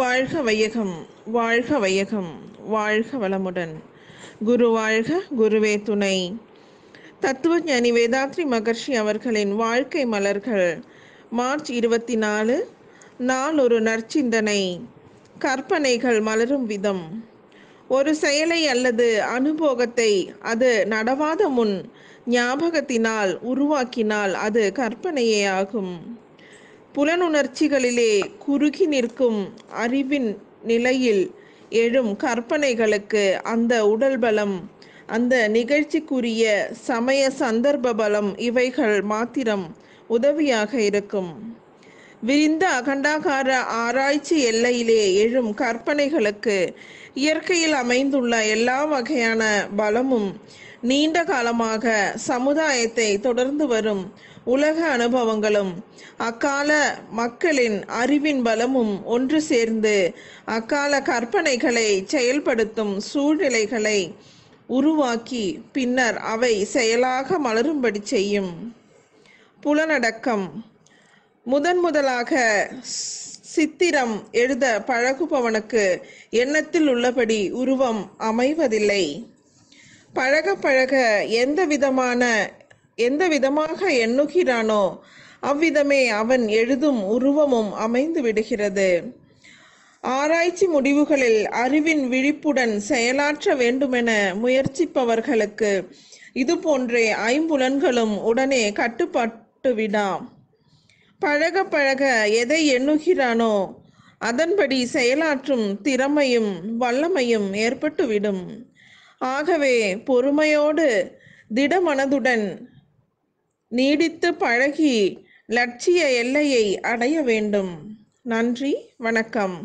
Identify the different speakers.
Speaker 1: வாழ்க வையகம் வாழ்க வையகம் வாழ்க வளமுடன் குரு வாழ்க குருவே துணை தத்துவ ஞானி வேதாத்ரி மகர்ஷி அவர்களின் வாழ்க்கை மலர்கள் மார்ச் இருபத்தி நாலு நாள் ஒரு நற்சிந்தனை கற்பனைகள் மலரும் விதம் ஒரு செயலை அல்லது அனுபோகத்தை அது நடவாத முன் ஞாபகத்தினால் உருவாக்கினால் அது கற்பனையே ஆகும் புலனுணர்ச்சிகளிலே குறுகி நிற்கும் அறிவின் நிலையில் எழும் கற்பனைகளுக்கு அந்த உடல் பலம் அந்த நிகழ்ச்சிக்குரிய சமய சந்தர்ப்ப பலம் இவைகள் மாத்திரம் உதவியாக இருக்கும் விரிந்த அகண்டாகார ஆராய்ச்சி எல்லையிலே எழும் கற்பனைகளுக்கு இயற்கையில் அமைந்துள்ள எல்லா வகையான பலமும் நீண்ட காலமாக சமுதாயத்தை தொடர்ந்து வரும் உலக அனுபவங்களும் அக்கால மக்களின் அறிவின் பலமும் ஒன்று சேர்ந்து அக்கால கற்பனைகளை செயல்படுத்தும் சூழ்நிலைகளை உருவாக்கி பின்னர் அவை செயலாக மலரும்படி செய்யும் புலனடக்கம் முதன் முதலாக சித்திரம் எழுத பழகுபவனுக்கு எண்ணத்தில் உள்ளபடி உருவம் அமைவதில்லை பழக பழக எந்த விதமான எந்த விதமாக எண்ணுகிறானோ அவ்விதமே அவன் எழுதும் உருவமும் அமைந்து விடுகிறது ஆராய்ச்சி முடிவுகளில் அறிவின் விழிப்புடன் செயலாற்ற வேண்டுமென முயற்சிப்பவர்களுக்கு இது போன்றே ஐம்புலன்களும் உடனே கட்டுப்பட்டு விடாம் பழக பழக எதை எண்ணுகிறானோ அதன்படி செயலாற்றும் திறமையும் வல்லமையும் ஏற்பட்டுவிடும் ஆகவே பொறுமையோடு திடமனதுடன் நீடித்து பழகி லட்சிய எல்லையை அடைய வேண்டும் நன்றி வணக்கம்